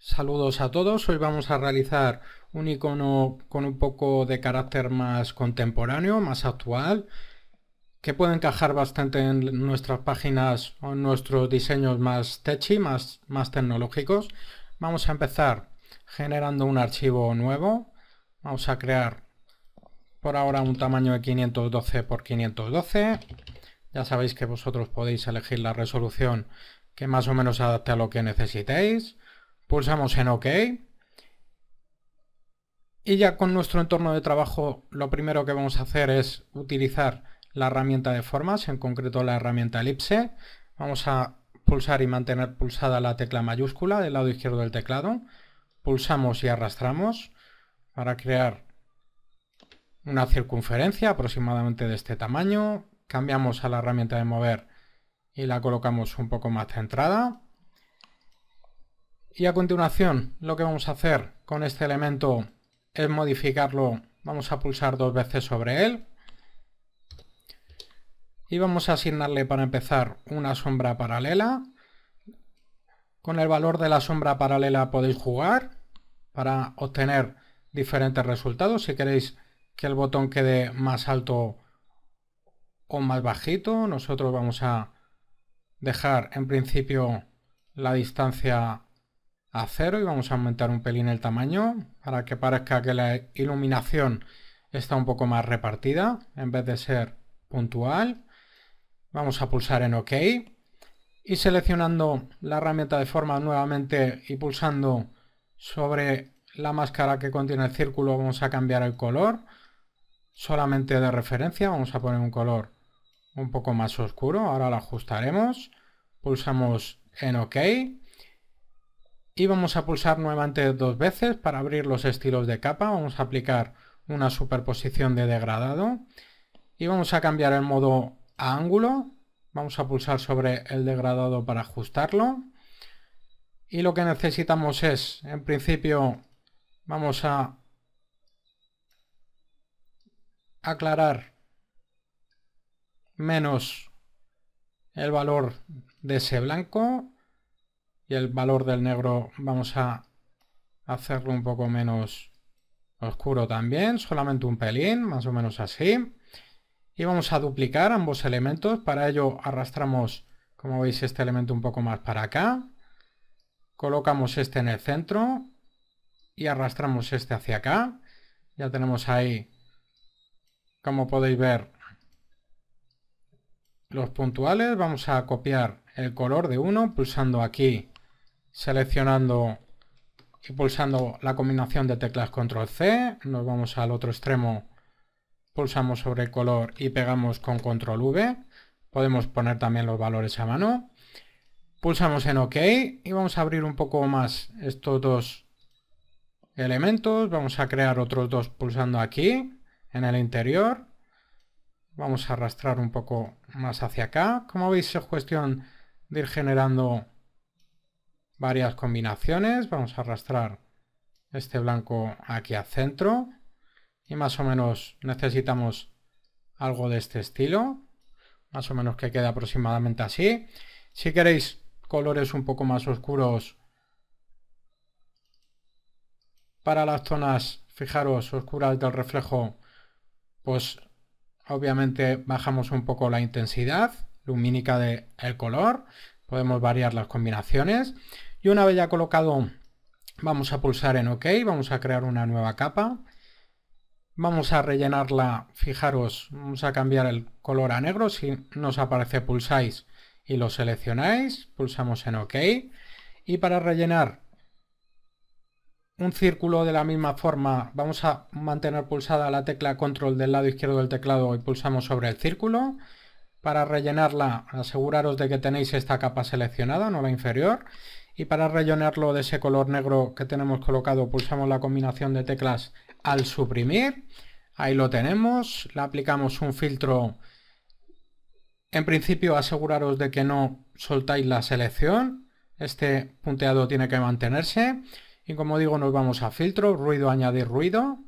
Saludos a todos, hoy vamos a realizar un icono con un poco de carácter más contemporáneo, más actual, que puede encajar bastante en nuestras páginas o en nuestros diseños más techy, más, más tecnológicos. Vamos a empezar generando un archivo nuevo, vamos a crear por ahora un tamaño de 512 x 512, ya sabéis que vosotros podéis elegir la resolución que más o menos adapte a lo que necesitéis pulsamos en OK. Y ya con nuestro entorno de trabajo lo primero que vamos a hacer es utilizar la herramienta de formas, en concreto la herramienta elipse. Vamos a pulsar y mantener pulsada la tecla mayúscula del lado izquierdo del teclado. Pulsamos y arrastramos para crear una circunferencia aproximadamente de este tamaño. Cambiamos a la herramienta de mover y la colocamos un poco más centrada. Y a continuación lo que vamos a hacer con este elemento es modificarlo. Vamos a pulsar dos veces sobre él. Y vamos a asignarle para empezar una sombra paralela. Con el valor de la sombra paralela podéis jugar para obtener diferentes resultados. Si queréis que el botón quede más alto o más bajito, nosotros vamos a dejar en principio la distancia cero y vamos a aumentar un pelín el tamaño para que parezca que la iluminación está un poco más repartida en vez de ser puntual. Vamos a pulsar en OK y seleccionando la herramienta de forma nuevamente y pulsando sobre la máscara que contiene el círculo vamos a cambiar el color solamente de referencia vamos a poner un color un poco más oscuro ahora lo ajustaremos pulsamos en OK y vamos a pulsar nuevamente dos veces para abrir los estilos de capa. Vamos a aplicar una superposición de degradado y vamos a cambiar el modo a ángulo. Vamos a pulsar sobre el degradado para ajustarlo. Y lo que necesitamos es, en principio, vamos a aclarar menos el valor de ese blanco y el valor del negro vamos a hacerlo un poco menos oscuro también, solamente un pelín, más o menos así. Y vamos a duplicar ambos elementos, para ello arrastramos, como veis, este elemento un poco más para acá. Colocamos este en el centro y arrastramos este hacia acá. Ya tenemos ahí, como podéis ver, los puntuales. Vamos a copiar el color de uno pulsando aquí seleccionando y pulsando la combinación de teclas control C, nos vamos al otro extremo, pulsamos sobre el color y pegamos con control V, podemos poner también los valores a mano, pulsamos en OK y vamos a abrir un poco más estos dos elementos, vamos a crear otros dos pulsando aquí, en el interior, vamos a arrastrar un poco más hacia acá, como veis es cuestión de ir generando varias combinaciones. Vamos a arrastrar este blanco aquí al centro y más o menos necesitamos algo de este estilo. Más o menos que quede aproximadamente así. Si queréis colores un poco más oscuros para las zonas, fijaros, oscuras del reflejo, pues obviamente bajamos un poco la intensidad lumínica del el color. Podemos variar las combinaciones. Y una vez ya colocado, vamos a pulsar en OK, vamos a crear una nueva capa. Vamos a rellenarla, fijaros, vamos a cambiar el color a negro, si nos aparece pulsáis y lo seleccionáis, pulsamos en OK. Y para rellenar un círculo de la misma forma, vamos a mantener pulsada la tecla control del lado izquierdo del teclado y pulsamos sobre el círculo. Para rellenarla, aseguraros de que tenéis esta capa seleccionada, no la inferior y para rellenarlo de ese color negro que tenemos colocado pulsamos la combinación de teclas al suprimir ahí lo tenemos le aplicamos un filtro en principio aseguraros de que no soltáis la selección este punteado tiene que mantenerse y como digo nos vamos a filtro ruido añadir ruido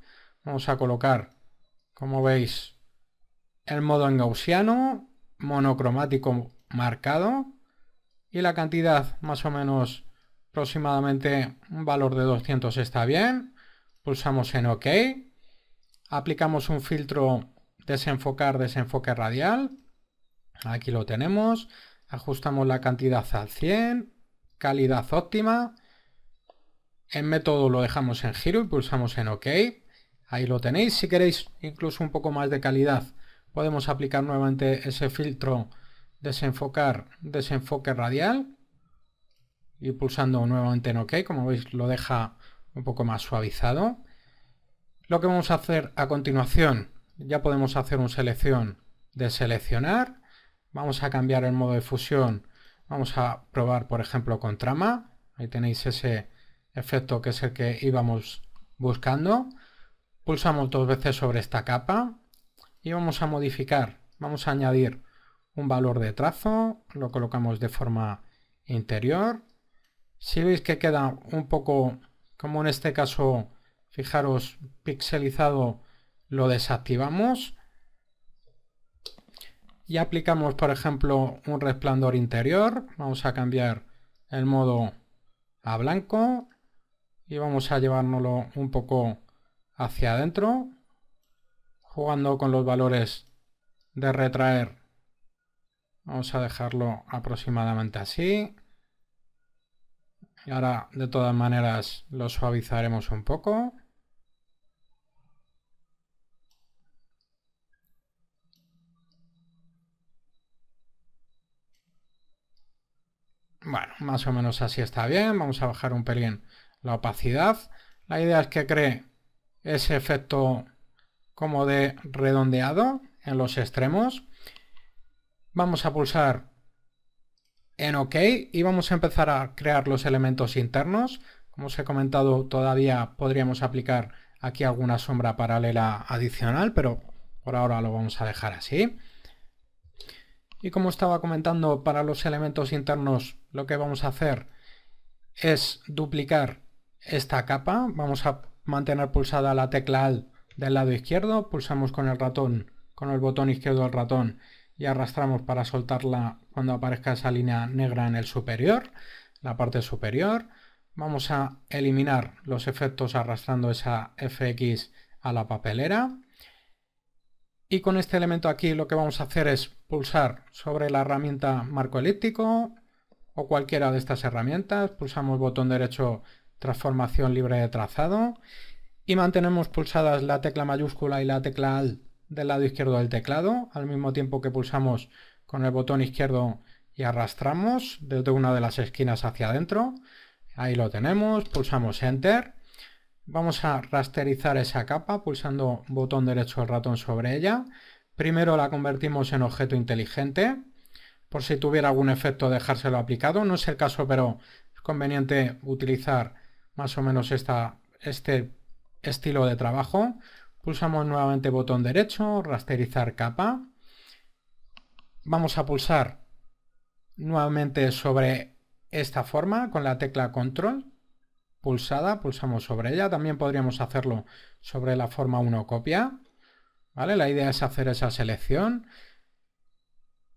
vamos a colocar como veis el modo en gaussiano monocromático marcado y la cantidad más o menos aproximadamente un valor de 200 está bien. Pulsamos en OK. Aplicamos un filtro desenfocar, desenfoque radial. Aquí lo tenemos. Ajustamos la cantidad al 100. Calidad óptima. En método lo dejamos en giro y pulsamos en OK. Ahí lo tenéis. Si queréis incluso un poco más de calidad, podemos aplicar nuevamente ese filtro desenfocar, desenfoque radial y pulsando nuevamente en OK, como veis lo deja un poco más suavizado. Lo que vamos a hacer a continuación, ya podemos hacer una selección de seleccionar, vamos a cambiar el modo de fusión, vamos a probar por ejemplo con trama, ahí tenéis ese efecto que es el que íbamos buscando, pulsamos dos veces sobre esta capa y vamos a modificar, vamos a añadir un valor de trazo, lo colocamos de forma interior. Si veis que queda un poco, como en este caso, fijaros, pixelizado, lo desactivamos. Y aplicamos, por ejemplo, un resplandor interior. Vamos a cambiar el modo a blanco y vamos a llevárnoslo un poco hacia adentro jugando con los valores de retraer Vamos a dejarlo aproximadamente así. Y ahora, de todas maneras, lo suavizaremos un poco. Bueno, más o menos así está bien. Vamos a bajar un pelín la opacidad. La idea es que cree ese efecto como de redondeado en los extremos. Vamos a pulsar en OK y vamos a empezar a crear los elementos internos. Como os he comentado, todavía podríamos aplicar aquí alguna sombra paralela adicional, pero por ahora lo vamos a dejar así. Y como estaba comentando, para los elementos internos lo que vamos a hacer es duplicar esta capa. Vamos a mantener pulsada la tecla Alt del lado izquierdo, pulsamos con el ratón, con el botón izquierdo del ratón y arrastramos para soltarla cuando aparezca esa línea negra en el superior, la parte superior. Vamos a eliminar los efectos arrastrando esa FX a la papelera. Y con este elemento aquí lo que vamos a hacer es pulsar sobre la herramienta marco elíptico o cualquiera de estas herramientas. Pulsamos botón derecho transformación libre de trazado y mantenemos pulsadas la tecla mayúscula y la tecla alt del lado izquierdo del teclado, al mismo tiempo que pulsamos con el botón izquierdo y arrastramos desde una de las esquinas hacia adentro. Ahí lo tenemos, pulsamos Enter. Vamos a rasterizar esa capa pulsando botón derecho del ratón sobre ella. Primero la convertimos en objeto inteligente, por si tuviera algún efecto dejárselo aplicado. No es el caso, pero es conveniente utilizar más o menos esta, este estilo de trabajo. Pulsamos nuevamente botón derecho, rasterizar capa. Vamos a pulsar nuevamente sobre esta forma con la tecla control pulsada, pulsamos sobre ella. También podríamos hacerlo sobre la forma 1 copia. ¿Vale? La idea es hacer esa selección.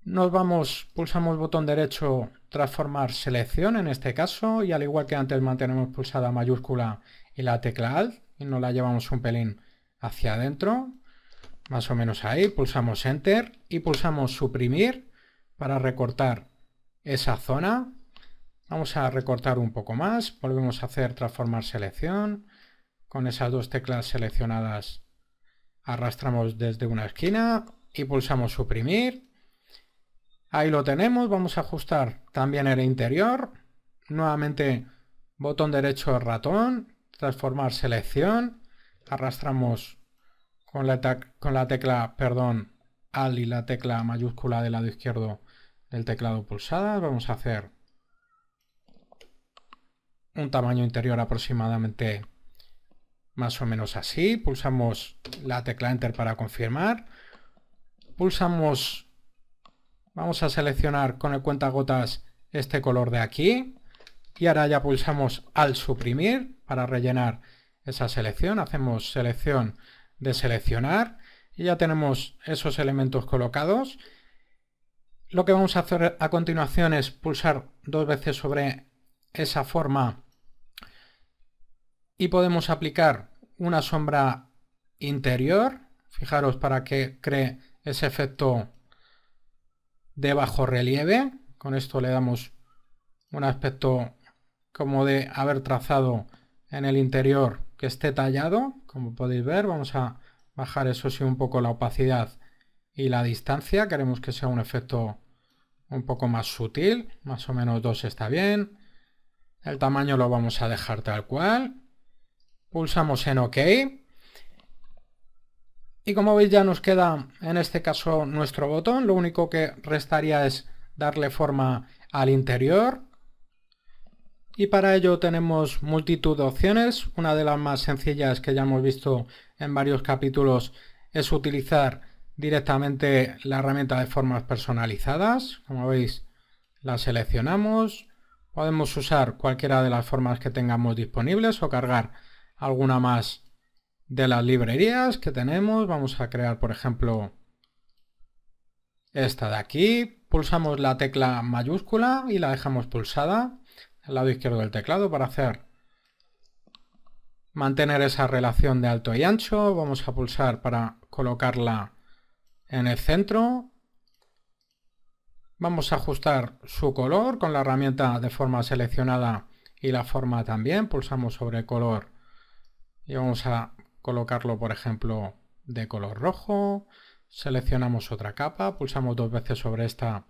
Nos vamos, pulsamos botón derecho, transformar selección en este caso y al igual que antes mantenemos pulsada mayúscula y la tecla alt y nos la llevamos un pelín hacia adentro, más o menos ahí, pulsamos Enter y pulsamos Suprimir para recortar esa zona. Vamos a recortar un poco más, volvemos a hacer Transformar Selección, con esas dos teclas seleccionadas arrastramos desde una esquina y pulsamos Suprimir. Ahí lo tenemos, vamos a ajustar también el interior, nuevamente botón derecho ratón, transformar selección arrastramos con la, tecla, perdón, al y la tecla mayúscula del lado izquierdo del teclado pulsada. Vamos a hacer un tamaño interior aproximadamente más o menos así. Pulsamos la tecla Enter para confirmar. Pulsamos, vamos a seleccionar con el cuentagotas este color de aquí. Y ahora ya pulsamos al suprimir para rellenar esa selección, hacemos selección de seleccionar y ya tenemos esos elementos colocados. Lo que vamos a hacer a continuación es pulsar dos veces sobre esa forma y podemos aplicar una sombra interior. Fijaros para que cree ese efecto de bajo relieve. Con esto le damos un aspecto como de haber trazado en el interior esté tallado, como podéis ver. Vamos a bajar eso sí un poco la opacidad y la distancia. Queremos que sea un efecto un poco más sutil, más o menos 2 está bien. El tamaño lo vamos a dejar tal cual. Pulsamos en OK. Y como veis ya nos queda en este caso nuestro botón. Lo único que restaría es darle forma al interior. Y para ello tenemos multitud de opciones. Una de las más sencillas que ya hemos visto en varios capítulos es utilizar directamente la herramienta de formas personalizadas. Como veis, la seleccionamos. Podemos usar cualquiera de las formas que tengamos disponibles o cargar alguna más de las librerías que tenemos. Vamos a crear, por ejemplo, esta de aquí. Pulsamos la tecla mayúscula y la dejamos pulsada el lado izquierdo del teclado para hacer mantener esa relación de alto y ancho. Vamos a pulsar para colocarla en el centro. Vamos a ajustar su color con la herramienta de forma seleccionada y la forma también. Pulsamos sobre color y vamos a colocarlo, por ejemplo, de color rojo. Seleccionamos otra capa, pulsamos dos veces sobre esta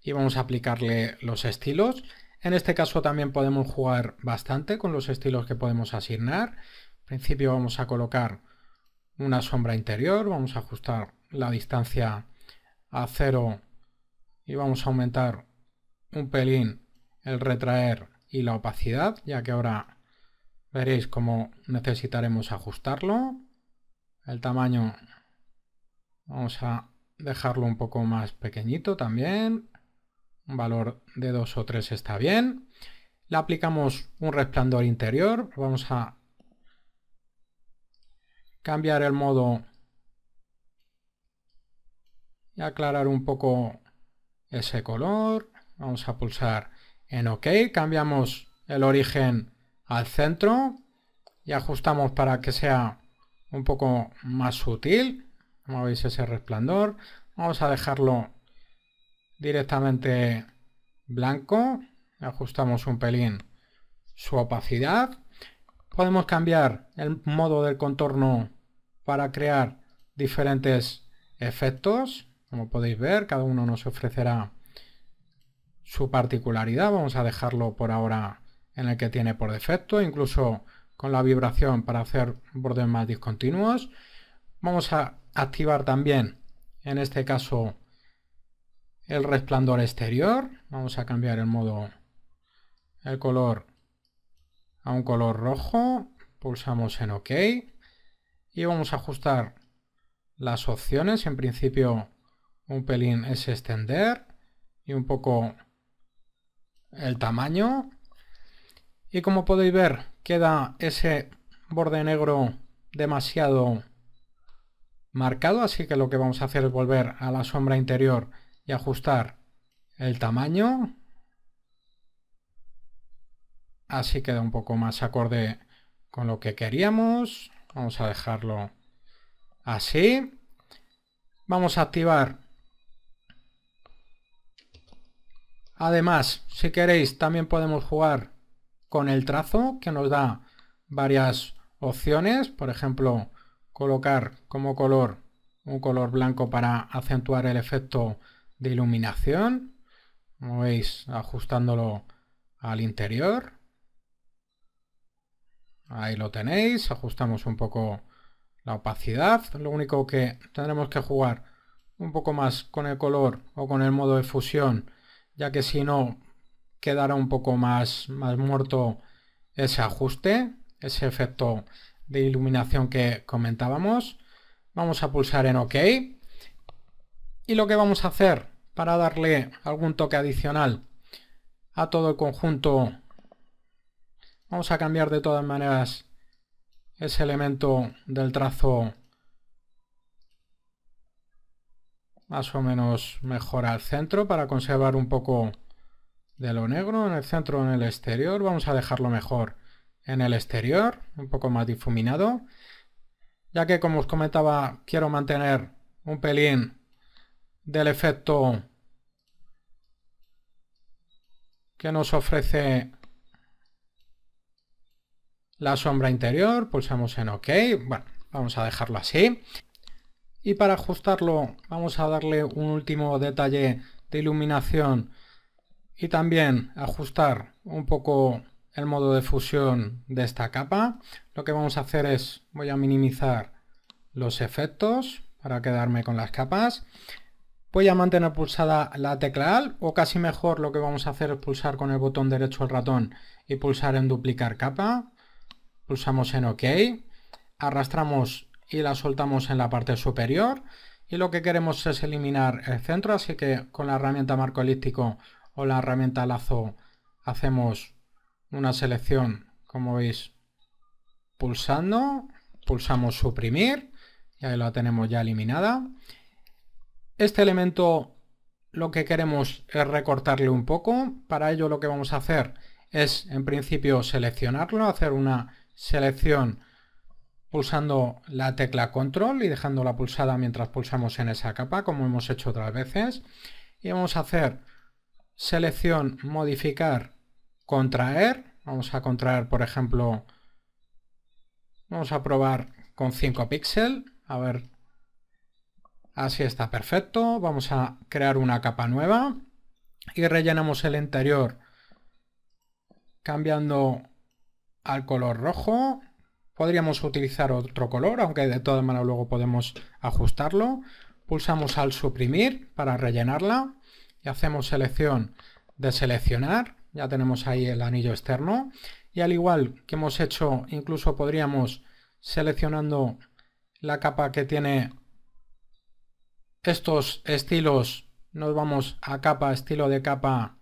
y vamos a aplicarle los estilos. En este caso también podemos jugar bastante con los estilos que podemos asignar. En principio vamos a colocar una sombra interior, vamos a ajustar la distancia a cero y vamos a aumentar un pelín el retraer y la opacidad, ya que ahora veréis cómo necesitaremos ajustarlo. El tamaño vamos a dejarlo un poco más pequeñito también un valor de 2 o 3 está bien. Le aplicamos un resplandor interior. Vamos a cambiar el modo y aclarar un poco ese color. Vamos a pulsar en OK. Cambiamos el origen al centro y ajustamos para que sea un poco más sutil. Como veis ese resplandor. Vamos a dejarlo directamente blanco, ajustamos un pelín su opacidad, podemos cambiar el modo del contorno para crear diferentes efectos, como podéis ver, cada uno nos ofrecerá su particularidad, vamos a dejarlo por ahora en el que tiene por defecto, incluso con la vibración para hacer bordes más discontinuos. Vamos a activar también, en este caso, el resplandor exterior. Vamos a cambiar el modo, el color a un color rojo. Pulsamos en OK. Y vamos a ajustar las opciones. En principio un pelín es extender y un poco el tamaño. Y como podéis ver, queda ese borde negro demasiado marcado, así que lo que vamos a hacer es volver a la sombra interior y ajustar el tamaño. Así queda un poco más acorde con lo que queríamos. Vamos a dejarlo así. Vamos a activar. Además, si queréis, también podemos jugar con el trazo que nos da varias opciones. Por ejemplo, colocar como color un color blanco para acentuar el efecto de iluminación. Como veis, ajustándolo al interior. Ahí lo tenéis, ajustamos un poco la opacidad. Lo único que tendremos que jugar un poco más con el color o con el modo de fusión, ya que si no quedará un poco más, más muerto ese ajuste, ese efecto de iluminación que comentábamos. Vamos a pulsar en OK. Y lo que vamos a hacer para darle algún toque adicional a todo el conjunto, vamos a cambiar de todas maneras ese elemento del trazo más o menos mejor al centro para conservar un poco de lo negro en el centro en el exterior. Vamos a dejarlo mejor en el exterior, un poco más difuminado, ya que como os comentaba quiero mantener un pelín del efecto que nos ofrece la sombra interior, pulsamos en OK, bueno, vamos a dejarlo así. Y para ajustarlo vamos a darle un último detalle de iluminación y también ajustar un poco el modo de fusión de esta capa. Lo que vamos a hacer es, voy a minimizar los efectos para quedarme con las capas Voy pues a mantener pulsada la tecla ALT o casi mejor lo que vamos a hacer es pulsar con el botón derecho del ratón y pulsar en duplicar capa. Pulsamos en OK, arrastramos y la soltamos en la parte superior y lo que queremos es eliminar el centro, así que con la herramienta marco elíptico o la herramienta lazo hacemos una selección, como veis, pulsando, pulsamos suprimir y ahí la tenemos ya eliminada. Este elemento lo que queremos es recortarle un poco. Para ello lo que vamos a hacer es en principio seleccionarlo, hacer una selección pulsando la tecla control y dejándola pulsada mientras pulsamos en esa capa como hemos hecho otras veces. Y vamos a hacer selección, modificar, contraer. Vamos a contraer por ejemplo, vamos a probar con 5 píxeles, a ver Así está perfecto. Vamos a crear una capa nueva y rellenamos el interior cambiando al color rojo. Podríamos utilizar otro color, aunque de todas maneras luego podemos ajustarlo. Pulsamos al suprimir para rellenarla y hacemos selección de seleccionar. Ya tenemos ahí el anillo externo. Y al igual que hemos hecho, incluso podríamos seleccionando la capa que tiene estos estilos, nos vamos a capa, estilo de capa,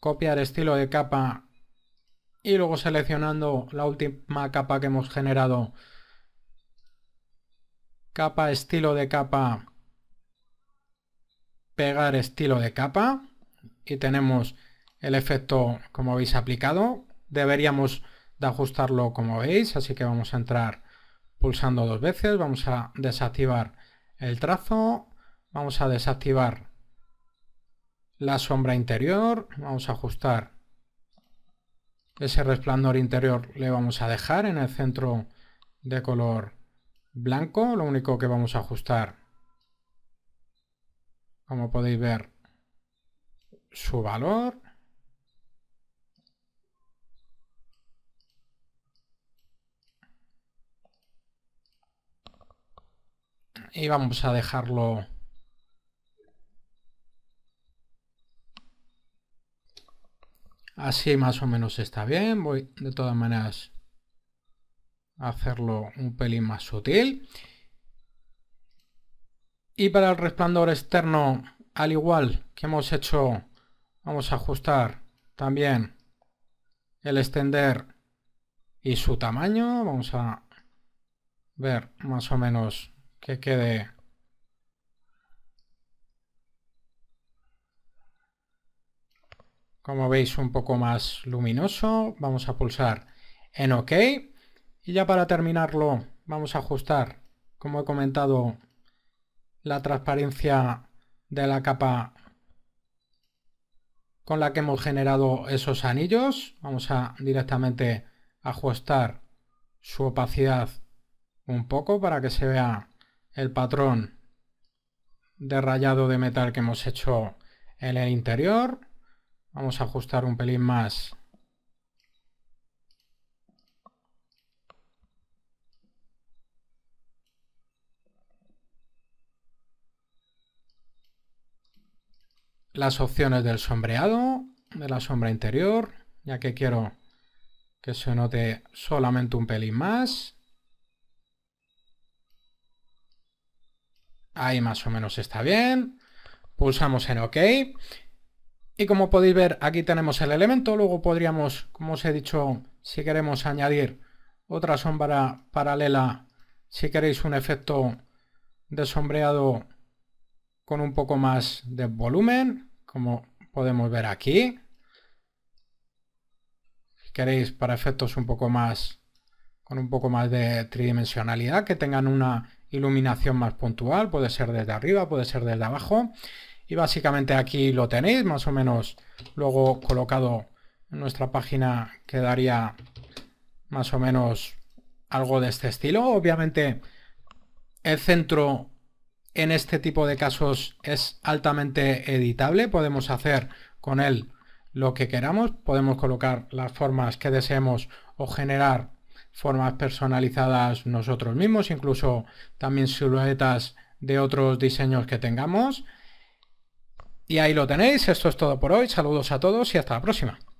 copiar estilo de capa y luego seleccionando la última capa que hemos generado, capa, estilo de capa, pegar estilo de capa y tenemos el efecto como veis aplicado. Deberíamos de ajustarlo como veis, así que vamos a entrar pulsando dos veces, vamos a desactivar el trazo Vamos a desactivar la sombra interior. Vamos a ajustar ese resplandor interior. Le vamos a dejar en el centro de color blanco. Lo único que vamos a ajustar, como podéis ver, su valor. Y vamos a dejarlo Así más o menos está bien. Voy de todas maneras a hacerlo un pelín más sutil. Y para el resplandor externo, al igual que hemos hecho, vamos a ajustar también el extender y su tamaño. Vamos a ver más o menos que quede como veis un poco más luminoso. Vamos a pulsar en OK. Y ya para terminarlo vamos a ajustar, como he comentado, la transparencia de la capa con la que hemos generado esos anillos. Vamos a directamente ajustar su opacidad un poco para que se vea el patrón de rayado de metal que hemos hecho en el interior. Vamos a ajustar un pelín más. Las opciones del sombreado, de la sombra interior, ya que quiero que se note solamente un pelín más. Ahí más o menos está bien. Pulsamos en OK y como podéis ver, aquí tenemos el elemento. Luego podríamos, como os he dicho, si queremos añadir otra sombra paralela, si queréis un efecto de sombreado con un poco más de volumen, como podemos ver aquí. Si queréis para efectos un poco más, con un poco más de tridimensionalidad, que tengan una iluminación más puntual, puede ser desde arriba, puede ser desde abajo. Y básicamente aquí lo tenéis, más o menos luego colocado en nuestra página quedaría más o menos algo de este estilo. Obviamente el centro en este tipo de casos es altamente editable, podemos hacer con él lo que queramos, podemos colocar las formas que deseemos o generar formas personalizadas nosotros mismos, incluso también siluetas de otros diseños que tengamos. Y ahí lo tenéis, esto es todo por hoy, saludos a todos y hasta la próxima.